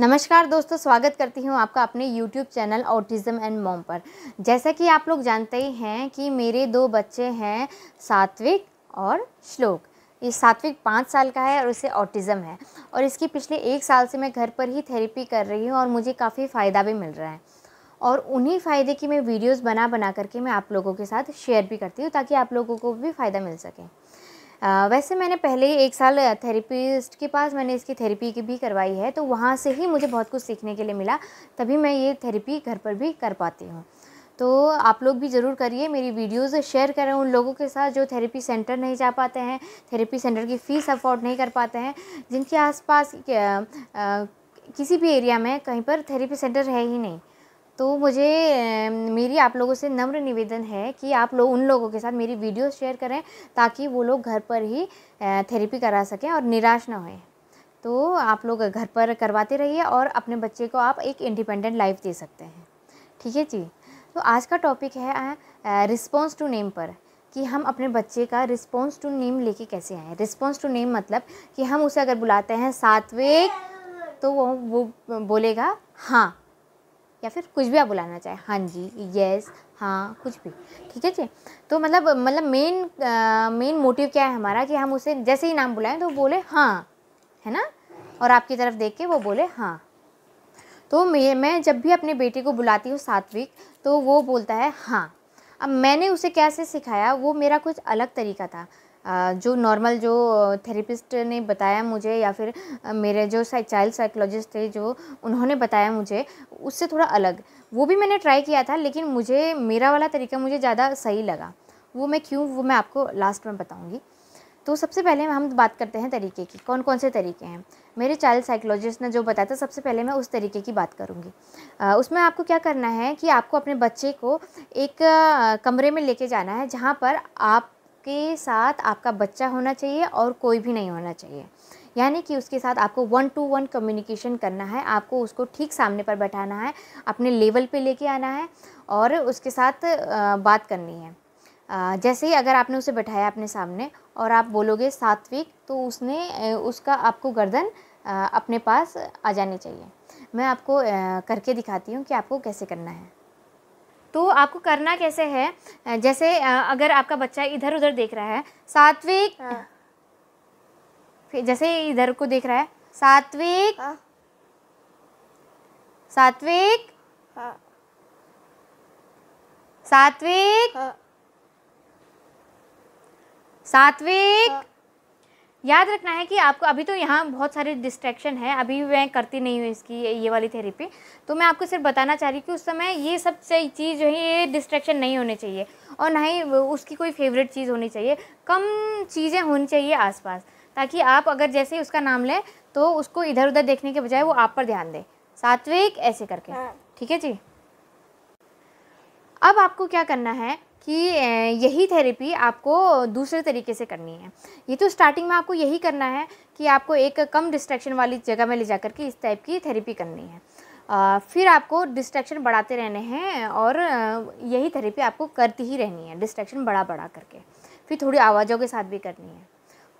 नमस्कार दोस्तों स्वागत करती हूँ आपका अपने YouTube चैनल ऑटिज़म एंड मोम पर जैसा कि आप लोग जानते ही हैं कि मेरे दो बच्चे हैं सात्विक और श्लोक ये सात्विक पाँच साल का है और उसे ऑटिज़म है और इसकी पिछले एक साल से मैं घर पर ही थेरेपी कर रही हूँ और मुझे काफ़ी फ़ायदा भी मिल रहा है और उन्हीं फ़ायदे की मैं वीडियोस बना बना करके मैं आप लोगों के साथ शेयर भी करती हूँ ताकि आप लोगों को भी फ़ायदा मिल सके वैसे मैंने पहले एक साल थेरेपिस्ट के पास मैंने इसकी थेरेपी की भी करवाई है तो वहाँ से ही मुझे बहुत कुछ सीखने के लिए मिला तभी मैं ये थेरेपी घर पर भी कर पाती हूँ तो आप लोग भी ज़रूर करिए मेरी वीडियोस शेयर करें उन लोगों के साथ जो थेरेपी सेंटर नहीं जा पाते हैं थेरेपी सेंटर की फ़ीस अफोर्ड नहीं कर पाते हैं जिनके आसपास किसी भी एरिया में कहीं पर थेरेपी सेंटर है ही नहीं तो मुझे मेरी आप लोगों से नम्र निवेदन है कि आप लोग उन लोगों के साथ मेरी वीडियो शेयर करें ताकि वो लोग घर पर ही थेरेपी करा सकें और निराश ना होए तो आप लोग घर पर करवाते रहिए और अपने बच्चे को आप एक इंडिपेंडेंट लाइफ दे सकते हैं ठीक है जी तो आज का टॉपिक है रिस्पॉन्स टू नेम पर कि हम अपने बच्चे का रिस्पॉन्स टू नेम लेके कैसे आए रिस्पॉन्स टू नेम मतलब कि हम उसे अगर बुलाते हैं सात्विक तो वो वो बोलेगा हाँ या फिर कुछ भी आप बुलाना चाहें हाँ जी यस हाँ कुछ भी ठीक है जी तो मतलब मतलब मेन मेन मोटिव क्या है हमारा कि हम उसे जैसे ही नाम बुलाएं तो बोले हाँ है ना और आपकी तरफ देख के वो बोले हाँ तो मैं मैं जब भी अपने बेटे को बुलाती हूँ सात्विक तो वो बोलता है हाँ अब मैंने उसे कैसे सिखाया वो मेरा कुछ अलग तरीका था जो नॉर्मल जो थेरेपिस्ट ने बताया मुझे या फिर मेरे जो चाइल्ड साइकोलॉजिस्ट थे जो उन्होंने बताया मुझे उससे थोड़ा अलग वो भी मैंने ट्राई किया था लेकिन मुझे मेरा वाला तरीका मुझे ज़्यादा सही लगा वो मैं क्यों वो मैं आपको लास्ट में बताऊँगी तो सबसे पहले हम बात करते हैं तरीके की कौन कौन से तरीके हैं मेरे चाइल्ड साइकोलॉजिस्ट ने जो बताया था सबसे पहले मैं उस तरीके की बात करूँगी उसमें आपको क्या करना है कि आपको अपने बच्चे को एक कमरे में लेके जाना है जहाँ पर आप आपके साथ आपका बच्चा होना चाहिए और कोई भी नहीं होना चाहिए यानी कि उसके साथ आपको वन टू वन कम्युनिकेशन करना है आपको उसको ठीक सामने पर बैठाना है अपने लेवल पे लेके आना है और उसके साथ बात करनी है जैसे ही अगर आपने उसे बैठाया अपने सामने और आप बोलोगे सात्विक तो उसने उसका आपको गर्दन अपने पास आ जानी चाहिए मैं आपको करके दिखाती हूँ कि आपको कैसे करना है तो आपको करना कैसे है जैसे अगर आपका बच्चा इधर उधर देख रहा है सात्विक हाँ। जैसे इधर को देख रहा है सात्विक हाँ। सात्विक हाँ। सात्विक हाँ। सात्विक हाँ। याद रखना है कि आपको अभी तो यहाँ बहुत सारे डिस्ट्रैक्शन है अभी मैं करती नहीं हूँ इसकी ये वाली थेरेपी तो मैं आपको सिर्फ बताना चाह रही कि उस समय ये सब चीज़ जो है ये डिस्ट्रैक्शन नहीं होने चाहिए और ना ही उसकी कोई फेवरेट चीज़ होनी चाहिए कम चीज़ें होनी चाहिए आसपास ताकि आप अगर जैसे ही उसका नाम लें तो उसको इधर उधर देखने के बजाय वो आप पर ध्यान दें सात्विक ऐसे करके हाँ। ठीक है जी अब आपको क्या करना है कि यही थेरेपी आपको दूसरे तरीके से करनी है ये तो स्टार्टिंग में आपको यही करना है कि आपको एक कम डिस्ट्रैक्शन वाली जगह में ले जा के इस टाइप की थेरेपी करनी है फिर आपको डिस्ट्रैक्शन बढ़ाते रहने हैं और यही थेरेपी आपको करती ही रहनी है डिस्ट्रैक्शन बढ़ा बढ़ा करके फिर थोड़ी आवाज़ों के साथ भी करनी है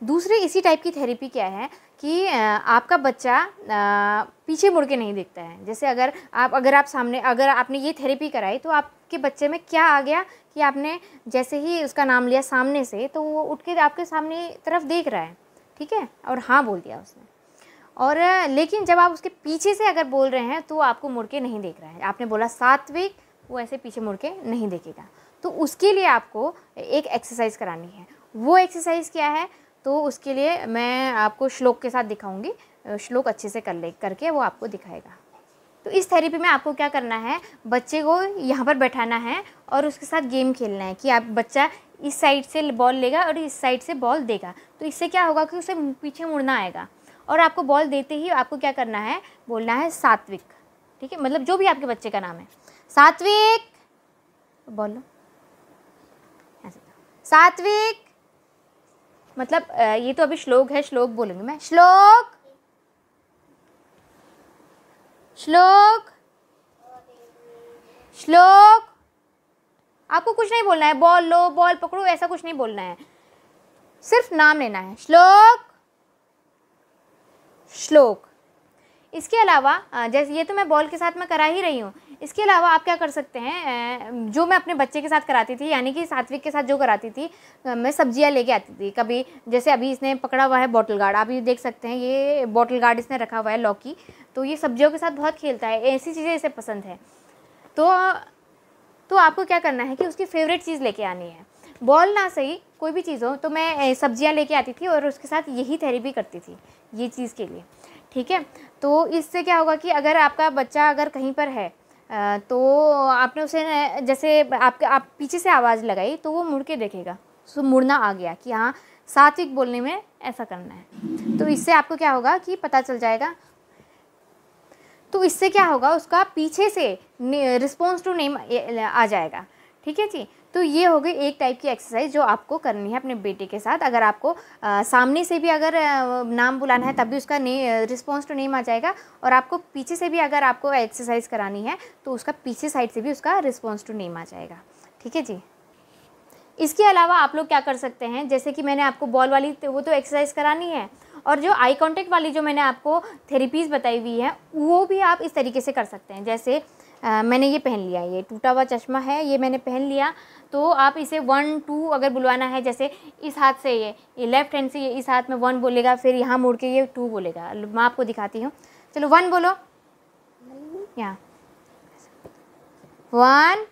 दूसरी इसी टाइप की थेरेपी क्या है कि आपका बच्चा पीछे मुड़ के नहीं देखता है जैसे अगर आप अगर आप सामने अगर आपने ये थेरेपी कराई तो आपके बच्चे में क्या आ गया कि आपने जैसे ही उसका नाम लिया सामने से तो वो उठ के आपके सामने तरफ देख रहा है ठीक है और हाँ बोल दिया उसने और लेकिन जब आप उसके पीछे से अगर बोल रहे हैं तो आपको मुड़ के नहीं देख रहा है आपने बोला सात्विक वो ऐसे पीछे मुड़ के नहीं देखेगा तो उसके लिए आपको एक एक्सरसाइज करानी है वो एक्सरसाइज क्या है तो उसके लिए मैं आपको श्लोक के साथ दिखाऊंगी श्लोक अच्छे से कर ले करके वो आपको दिखाएगा तो इस थेरेपी में आपको क्या करना है बच्चे को यहाँ पर बैठाना है और उसके साथ गेम खेलना है कि आप बच्चा इस साइड से बॉल लेगा और इस साइड से बॉल देगा तो इससे क्या होगा कि उसे पीछे मुड़ना आएगा और आपको बॉल देते ही आपको क्या करना है बोलना है सात्विक ठीक है मतलब जो भी आपके बच्चे का नाम है सात्विक बोलो तो। सात्विक मतलब ये तो अभी श्लोक है श्लोक बोलूँगी मैं श्लोक श्लोक श्लोक आपको कुछ नहीं बोलना है बॉल लो बॉल पकड़ो ऐसा कुछ नहीं बोलना है सिर्फ नाम लेना है श्लोक श्लोक इसके अलावा जैसे ये तो मैं बॉल के साथ में करा ही रही हूँ इसके अलावा आप क्या कर सकते हैं जो मैं अपने बच्चे के साथ कराती थी यानी कि सात्विक के साथ जो कराती थी मैं सब्जियां लेके आती थी कभी जैसे अभी इसने पकड़ा हुआ है बॉटल गार्ड आप ये देख सकते हैं ये बॉटल गार्ड इसने रखा हुआ है लौकी तो ये सब्जियों के साथ बहुत खेलता है ऐसी चीज़ें इसे पसंद है तो तो आपको क्या करना है कि उसकी फेवरेट चीज़ लेके आनी है बॉल ना सही कोई भी चीज़ हो तो मैं सब्जियाँ लेके आती थी और उसके साथ यही थेरेपी करती थी ये चीज़ के लिए ठीक है तो इससे क्या होगा कि अगर आपका बच्चा अगर कहीं पर है तो आपने उसे जैसे आपके आप पीछे से आवाज़ लगाई तो वो मुड़ के देखेगा सो मुड़ना आ गया कि हाँ सात्विक बोलने में ऐसा करना है तो इससे आपको क्या होगा कि पता चल जाएगा तो इससे क्या होगा उसका पीछे से रिस्पॉन्स टू नेम आ जाएगा ठीक है जी तो ये हो गई एक टाइप की एक्सरसाइज जो आपको करनी है अपने बेटे के साथ अगर आपको आ, सामने से भी अगर नाम बुलाना है तब भी उसका नहीं रिस्पॉन्स टू नेम आ जाएगा और आपको पीछे से भी अगर आपको एक्सरसाइज करानी है तो उसका पीछे साइड से भी उसका रिस्पॉन्स टू नेम आ जाएगा ठीक है जी इसके अलावा आप लोग क्या कर सकते हैं जैसे कि मैंने आपको बॉल वाली तो वो तो एक्सरसाइज करानी है और जो आई कांटेक्ट वाली जो मैंने आपको थेरेपीज़ बताई हुई है वो भी आप इस तरीके से कर सकते हैं जैसे आ, मैंने ये पहन लिया ये टूटा हुआ चश्मा है ये मैंने पहन लिया तो आप इसे वन टू अगर बुलवाना है जैसे इस हाथ से ये ये लेफ्ट हैंड से ये इस हाथ में वन बोलेगा फिर यहाँ मुड़ के ये टू बोलेगा मैं आपको दिखाती हूँ चलो वन बोलो यहाँ वन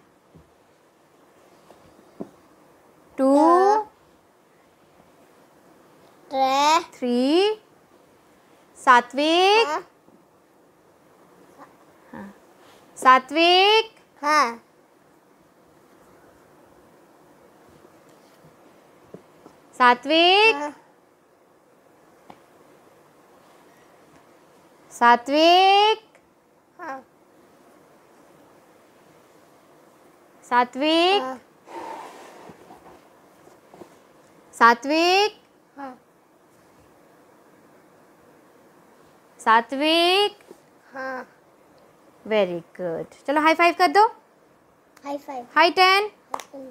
टू थ्री सात्विक हाँ। सात्विक हाँ सात्विक हाँ। सात्विक हाँ। सात्विक हाँ। सात्विक हाँ। सात्विक हाँ वेरी गुड चलो हाई फाइव कर दो हाई फाइव हाई टेन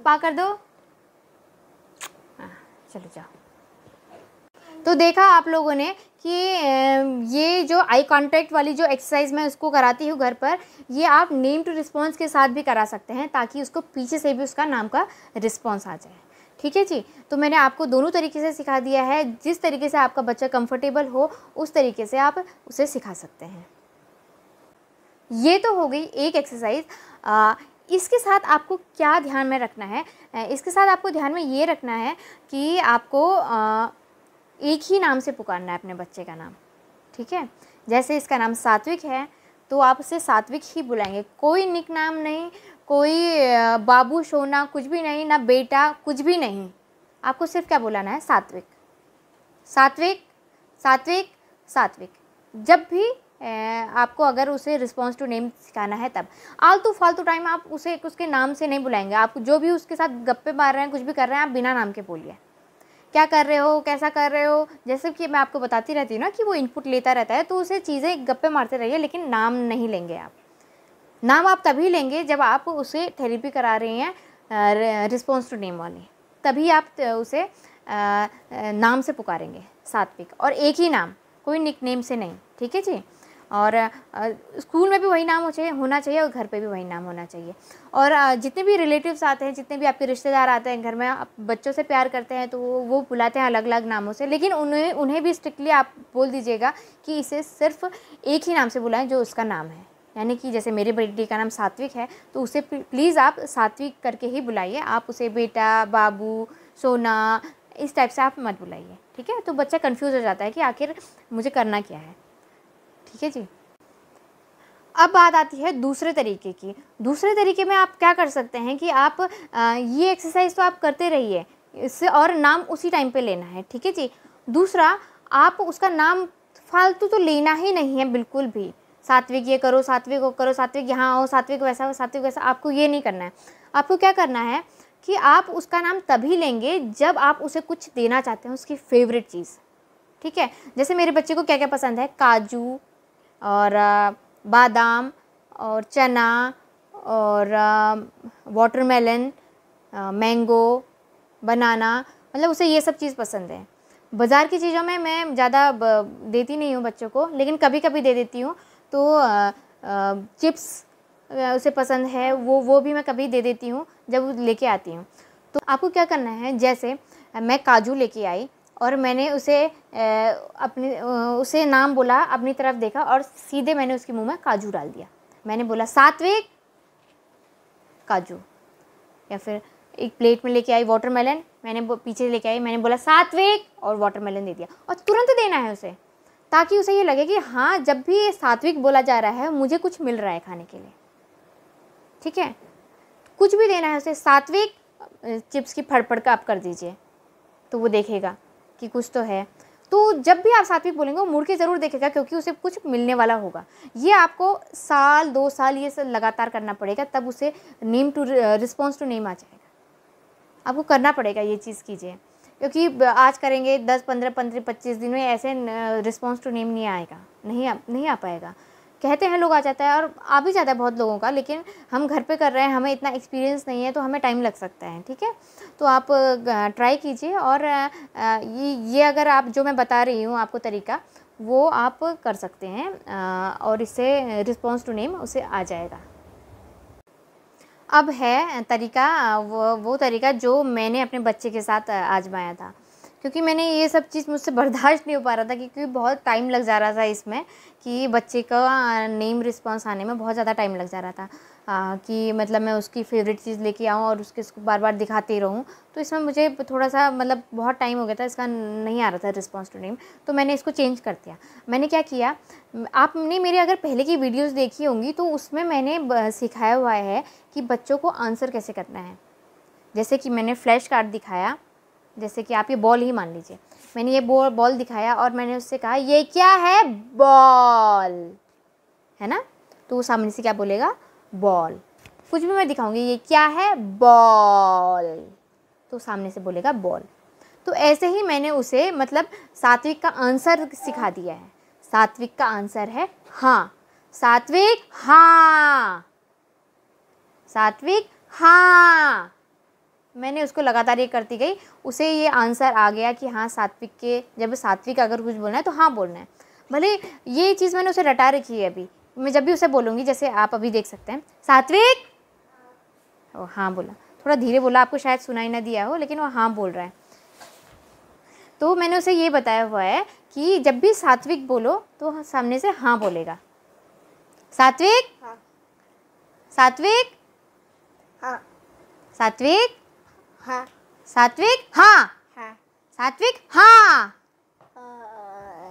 पा कर दो हाँ, चलो जाओ तो देखा आप लोगों ने कि ये जो आई कांटेक्ट वाली जो एक्सरसाइज मैं उसको कराती हूँ घर पर ये आप नेम टू रिस्पॉन्स के साथ भी करा सकते हैं ताकि उसको पीछे से भी उसका नाम का रिस्पॉन्स आ जाए ठीक है जी तो मैंने आपको दोनों तरीके से सिखा दिया है जिस तरीके से आपका बच्चा कंफर्टेबल हो उस तरीके से आप उसे सिखा सकते हैं ये तो हो गई एक एक्सरसाइज इसके साथ आपको क्या ध्यान में रखना है इसके साथ आपको ध्यान में ये रखना है कि आपको आ, एक ही नाम से पुकारना है अपने बच्चे का नाम ठीक है जैसे इसका नाम सात्विक है तो आप उसे सात्विक ही बुलाएंगे कोई निक नाम नहीं कोई बाबू सोना कुछ भी नहीं ना बेटा कुछ भी नहीं आपको सिर्फ क्या बुलाना है सात्विक सात्विक सात्विक सात्विक जब भी आपको अगर उसे रिस्पॉन्स टू नेम सिखाना है तब आलतू फालतू टाइम आप उसे उसके नाम से नहीं बुलाएंगे आप जो भी उसके साथ गप्पे मार रहे हैं कुछ भी कर रहे हैं आप बिना नाम के बोलिए क्या कर रहे हो कैसा कर रहे हो जैसे कि मैं आपको बताती रहती हूँ ना कि वो इनपुट लेता रहता है तो उसे चीज़ें गप्पे मारते रहिए लेकिन नाम नहीं लेंगे आप नाम आप तभी लेंगे जब आप उसे थेरेपी करा रही हैं रिस्पॉन्स टू नेम वाली तभी आप उसे नाम से पुकारेंगे सात्विक और एक ही नाम कोई निक नेम से नहीं ठीक है जी और स्कूल में भी वही नाम हो चाहिए होना चाहिए और घर पे भी वही नाम होना चाहिए और जितने भी रिलेटिव्स आते हैं जितने भी आपके रिश्तेदार आते हैं घर में आप बच्चों से प्यार करते हैं तो वो वो बुलाते हैं अलग अलग नामों से लेकिन उन्हें उन्हें भी स्ट्रिक्टली आप बोल दीजिएगा कि इसे सिर्फ एक ही नाम से बुलाएं जो उसका नाम है यानी कि जैसे मेरे बेटे का नाम सात्विक है तो उसे प्लीज़ आप सात्विक करके ही बुलाइए आप उसे बेटा बाबू सोना इस टाइप से आप मत बुलाइए ठीक है तो बच्चा कंफ्यूज हो जाता है कि आखिर मुझे करना क्या है ठीक है जी अब बात आती है दूसरे तरीके की दूसरे तरीके में आप क्या कर सकते हैं कि आप ये एक्सरसाइज तो आप करते रहिए इससे और नाम उसी टाइम पे लेना है ठीक है जी दूसरा आप उसका नाम फालतू तो लेना ही नहीं है बिल्कुल भी सात्विक ये करो सात्विक वो करो सात्विक यहाँ आओ सात्विक वैसा हो सात्विक वैसा आपको ये नहीं करना है आपको क्या करना है कि आप उसका नाम तभी लेंगे जब आप उसे कुछ देना चाहते हैं उसकी फेवरेट चीज़ ठीक है जैसे मेरे बच्चे को क्या क्या पसंद है काजू और बादाम और चना और वाटरमेलन मैंगो बनाना मतलब उसे ये सब चीज़ पसंद है बाज़ार की चीज़ों में मैं ज़्यादा देती नहीं हूँ बच्चों को लेकिन कभी कभी दे देती हूँ तो चिप्स उसे पसंद है वो वो भी मैं कभी दे देती हूँ जब लेके आती हूँ तो आपको क्या करना है जैसे मैं काजू लेके आई और मैंने उसे अपने उसे नाम बोला अपनी तरफ देखा और सीधे मैंने उसके मुंह में काजू डाल दिया मैंने बोला सात्विक काजू या फिर एक प्लेट में लेके आई वाटरमेलन मैंने पीछे लेके आई मैंने बोला सात्विक और वाटरमेलन दे दिया और तुरंत देना है उसे ताकि उसे ये लगे कि हाँ जब भी ये सात्विक बोला जा रहा है मुझे कुछ मिल रहा है खाने के लिए ठीक है कुछ भी देना है उसे सात्विक चिप्स की फड़फड़ का आप कर दीजिए तो वो देखेगा कि कुछ तो है तो जब भी आप सात्विक बोलेंगे वो मुड़ के ज़रूर देखेगा क्योंकि उसे कुछ मिलने वाला होगा ये आपको साल दो साल ये सब लगातार करना पड़ेगा तब उसे name to response to name आ जाएगा आपको करना पड़ेगा ये चीज़ कीजिए क्योंकि आज करेंगे दस पंद्रह पंद्रह पच्चीस दिन में ऐसे रिस्पॉन्स टू नेम नहीं आएगा नहीं आ, नहीं आ पाएगा कहते हैं लोग आ जाता है और आ भी जाता है बहुत लोगों का लेकिन हम घर पे कर रहे हैं हमें इतना एक्सपीरियंस नहीं है तो हमें टाइम लग सकता है ठीक है तो आप ट्राई कीजिए और ये ये अगर आप जो मैं बता रही हूँ आपको तरीका वो आप कर सकते हैं और इससे रिस्पॉन्स टू नेम उसे आ जाएगा अब है तरीका वो वो तरीका जो मैंने अपने बच्चे के साथ आजमाया था क्योंकि मैंने ये सब चीज़ मुझसे बर्दाश्त नहीं हो पा रहा था क्योंकि बहुत टाइम लग जा रहा था इसमें कि बच्चे का नेम रिस्पॉन्स आने में बहुत ज़्यादा टाइम लग जा रहा था आ, कि मतलब मैं उसकी फेवरेट चीज़ लेके आऊँ और उसके उसको बार बार दिखाते रहूँ तो इसमें मुझे थोड़ा सा मतलब बहुत टाइम हो गया था इसका नहीं आ रहा था रिस्पॉन्स टू नेम तो मैंने इसको चेंज कर दिया मैंने क्या किया आपने मेरे अगर पहले की वीडियोज़ देखी होंगी तो उसमें मैंने सिखाया हुआ है कि बच्चों को आंसर कैसे करना है जैसे कि मैंने फ्लैश कार्ड दिखाया जैसे कि आप ये बॉल ही मान लीजिए मैंने ये बॉल बॉल दिखाया और मैंने उससे कहा ये क्या है बॉल है ना तो वो सामने से क्या बोलेगा बॉल कुछ भी मैं दिखाऊंगी ये क्या है बॉल तो सामने से बोलेगा बॉल तो ऐसे ही मैंने उसे मतलब सात्विक का आंसर सिखा दिया है सात्विक का आंसर है हाँ सात्विक हाँ सात्विक हाँ मैंने उसको लगातार ये करती गई उसे ये आंसर आ गया कि हाँ सात्विक के जब सात्विक अगर कुछ बोलना है तो हाँ बोलना है भले ये चीज़ मैंने उसे रटा रखी है अभी मैं जब भी उसे बोलूँगी जैसे आप अभी देख सकते हैं सात्विक ओ हाँ बोला थोड़ा धीरे बोला आपको शायद सुनाई ना दिया हो लेकिन वो हाँ बोल रहा है तो मैंने उसे ये बताया हुआ है कि जब भी सात्विक बोलो तो सामने से हाँ बोलेगा सात्विक हाँ। सात्विक हाँ। सात्विक हाँ सात्विक हाँ हाँ सात्विक हाँ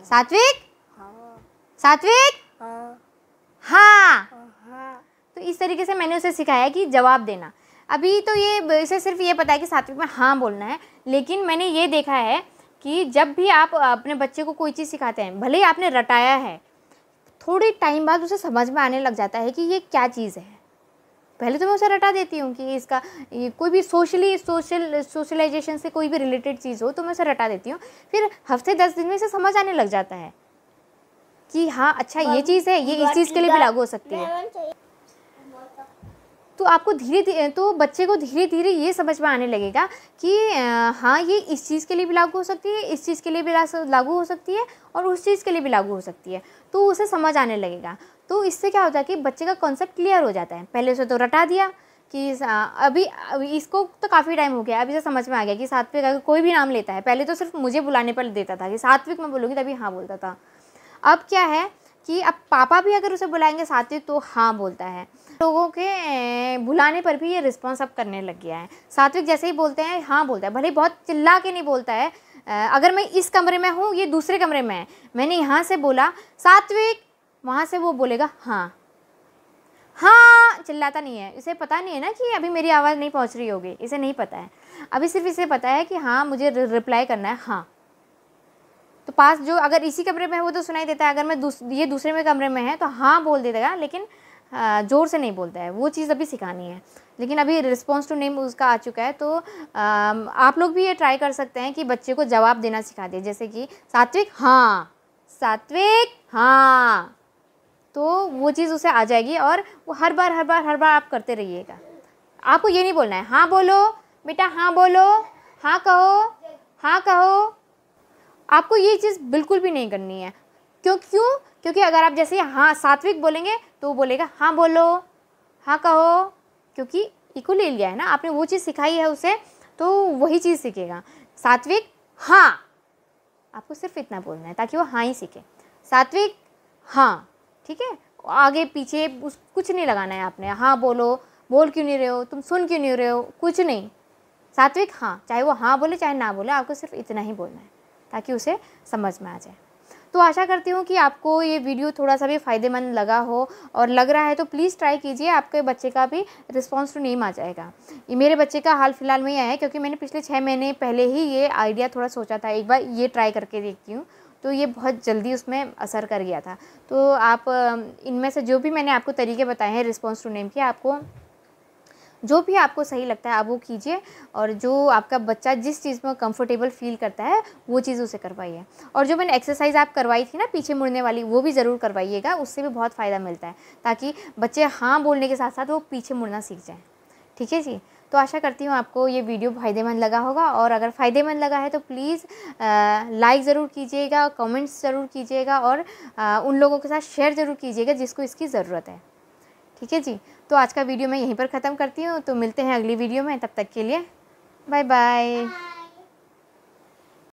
सात्विक हाँ। सात्विक हाँ।, हाँ।, हाँ तो इस तरीके से मैंने उसे सिखाया कि जवाब देना अभी तो ये इसे सिर्फ ये पता है कि सात्विक में हाँ बोलना है लेकिन मैंने ये देखा है कि जब भी आप अपने बच्चे को कोई चीज़ सिखाते हैं भले ही आपने रटाया है थोड़े टाइम बाद उसे समझ में आने लग जाता है कि ये क्या चीज़ है पहले तो मैं उसे रटा देती हूँ कि इसका कोई भी सोशली सोशल सोशलाइजेशन से कोई भी रिलेटेड चीज़ हो तो मैं उसे रटा देती हूँ फिर हफ्ते दस दिन में इसे समझ आने लग जाता है कि हाँ अच्छा ये चीज़ है ये इस चीज़ के लिए भी लागू हो सकती है तो आपको धीरे धीरे तो बच्चे को धीरे धीरे ये समझ में आने लगेगा कि हाँ ये इस चीज़ के लिए भी लागू हो सकती है इस चीज़ के लिए भी लागू हो सकती है और उस चीज़ के लिए भी लागू हो सकती है तो उसे समझ आने लगेगा तो इससे क्या होता है कि बच्चे का कॉन्सेप्ट क्लियर हो जाता है पहले उसे तो रटा दिया कि अभी, अभी इसको तो काफ़ी टाइम हो गया अभी से समझ में आ गया कि सात्विक अगर कोई भी नाम लेता है पहले तो सिर्फ मुझे बुलाने पर देता था कि सात्विक मैं बोलूँगी तभी हाँ बोलता था अब क्या है कि अब पापा भी अगर उसे बुलाएंगे सात्विक तो हाँ बोलता है लोगों के बुलाने पर भी ये रिस्पॉन्स अब करने लग गया है सात्विक जैसे ही बोलते हैं हाँ बोलता है भले बहुत चिल्ला के नहीं बोलता है अगर मैं इस कमरे में हूँ ये दूसरे कमरे में है मैंने यहाँ से बोला सात्विक वहाँ से वो बोलेगा हाँ हाँ चिल्लाता नहीं है इसे पता नहीं है ना कि अभी मेरी आवाज़ नहीं पहुँच रही होगी इसे नहीं पता है अभी सिर्फ इसे पता है कि हाँ मुझे रिप्लाई करना है हाँ तो पास जो अगर इसी कमरे में है वो तो सुनाई देता है अगर मैं दूस, ये दूसरे में कमरे में है तो हाँ बोल देगा लेकिन ज़ोर से नहीं बोलता है वो चीज़ अभी सिखानी है लेकिन अभी रिस्पॉन्स टू नेम उसका आ चुका है तो आप लोग भी ये ट्राई कर सकते हैं कि बच्चे को जवाब देना सिखा दें जैसे कि सात्विक हाँ सात्विक हाँ तो वो चीज़ उसे आ जाएगी और वो हर बार हर बार हर बार आप करते रहिएगा आपको ये नहीं बोलना है हाँ बोलो बेटा हाँ बोलो हाँ कहो हाँ कहो आपको ये चीज़ बिल्कुल भी नहीं करनी है क्यों क्यों क्योंकि अगर आप जैसे हाँ सात्विक बोलेंगे तो वो बोलेगा हाँ बोलो हाँ कहो क्योंकि इको ले लिया है ना आपने वो चीज़ सिखाई है उसे तो वही चीज़ सीखेगा सात्विक हाँ आपको सिर्फ इतना बोलना है ताकि वो हाँ ही सीखे सात्विक हाँ ठीक है आगे पीछे उस कुछ नहीं लगाना है आपने हाँ बोलो बोल क्यों नहीं रहे हो तुम सुन क्यों नहीं रहे हो कुछ नहीं सात्विक हाँ चाहे वो हाँ बोले चाहे ना बोले आपको सिर्फ इतना ही बोलना है ताकि उसे समझ में आ जाए तो आशा करती हूँ कि आपको ये वीडियो थोड़ा सा भी फ़ायदेमंद लगा हो और लग रहा है तो प्लीज़ ट्राई कीजिए आपके बच्चे का भी रिस्पॉन्स टू नेम आ जाएगा ये मेरे बच्चे का हाल फिलहाल में ही आया है क्योंकि मैंने पिछले छः महीने पहले ही ये आइडिया थोड़ा सोचा था एक बार ये ट्राई करके देखती हूँ तो ये बहुत जल्दी उसमें असर कर गया था तो आप इनमें से जो भी मैंने आपको तरीके बताए हैं रिस्पॉन्स टू नेम के आपको जो भी आपको सही लगता है आप वो कीजिए और जो आपका बच्चा जिस चीज़ में कंफर्टेबल फील करता है वो चीज़ उसे करवाइए और जो मैंने एक्सरसाइज आप करवाई थी ना पीछे मुड़ने वाली वो भी ज़रूर करवाइएगा उससे भी बहुत फ़ायदा मिलता है ताकि बच्चे हाँ बोलने के साथ साथ वो पीछे मुड़ना सीख जाएँ ठीक है जी तो आशा करती हूँ आपको ये वीडियो फ़ायदेमंद लगा होगा और अगर फ़ायदेमंद लगा है तो प्लीज़ लाइक ज़रूर कीजिएगा कमेंट्स ज़रूर कीजिएगा और आ, उन लोगों के साथ शेयर ज़रूर कीजिएगा जिसको इसकी ज़रूरत है ठीक है जी तो आज का वीडियो मैं यहीं पर ख़त्म करती हूँ तो मिलते हैं अगली वीडियो में तब तक के लिए बाय बाय